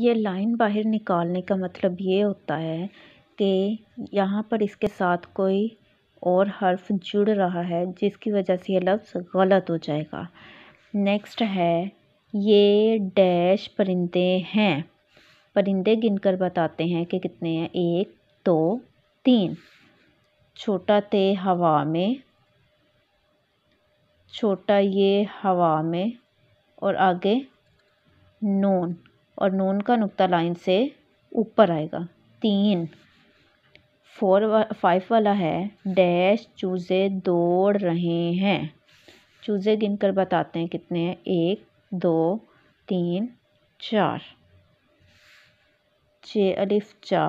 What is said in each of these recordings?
ये लाइन बाहर निकालने का मतलब ये होता है कि यहाँ पर इसके साथ कोई और हर्फ जुड़ रहा है जिसकी वजह से ये लफ्ज़ गलत हो जाएगा नेक्स्ट है ये डैश परिंदे हैं परिंदे गिनकर बताते हैं कि कितने हैं एक दो तीन छोटा ते हवा में छोटा ये हवा में और आगे नून और नून का नुक्ता लाइन से ऊपर आएगा तीन फोर वा, फाइव वाला है डैश चूज़े दौड़ रहे हैं चूज़े गिन कर बताते हैं कितने हैं एक दो तीन चार चे अलिफ चा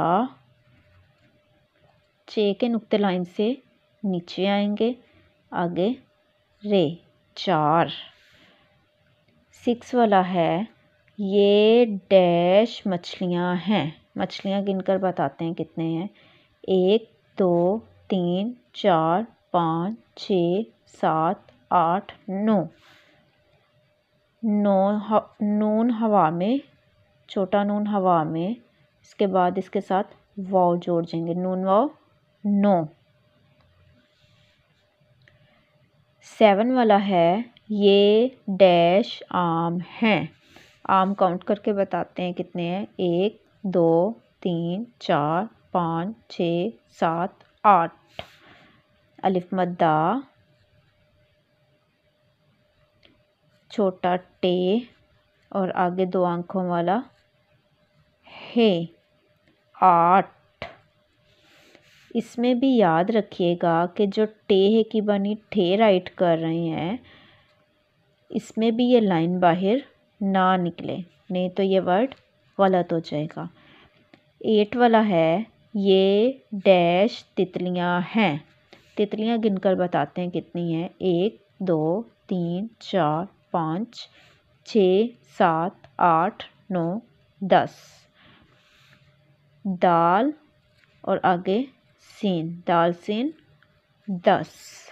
चे के नुक्ते लाइन से नीचे आएंगे आगे रे चार सिक्स वाला है ये डैश मछलियां हैं मछलियां गिनकर बताते हैं कितने हैं एक दो तीन चार पाँच छ सात आठ नौ नौ नून हवा में छोटा नून हवा में इसके बाद इसके साथ वाव जोड़ देंगे नून वाव नौ सेवन वाला है ये डैश आम हैं आम काउंट करके बताते हैं कितने हैं एक दो तीन चार पाँच छ सात आठ अलिफ मद्दा छोटा टे और आगे दो आंखों वाला हे आठ इसमें भी याद रखिएगा कि जो टे है की बनी ठे राइट कर रहे हैं इसमें भी ये लाइन बाहर ना निकले नहीं तो ये वर्ड गलत हो जाएगा एट वाला है ये डैश तितलियाँ हैं तितलियाँ गिनकर बताते हैं कितनी हैं एक दो तीन चार पाँच छ सात आठ नौ दस दाल और आगे सीन दाल सीन दस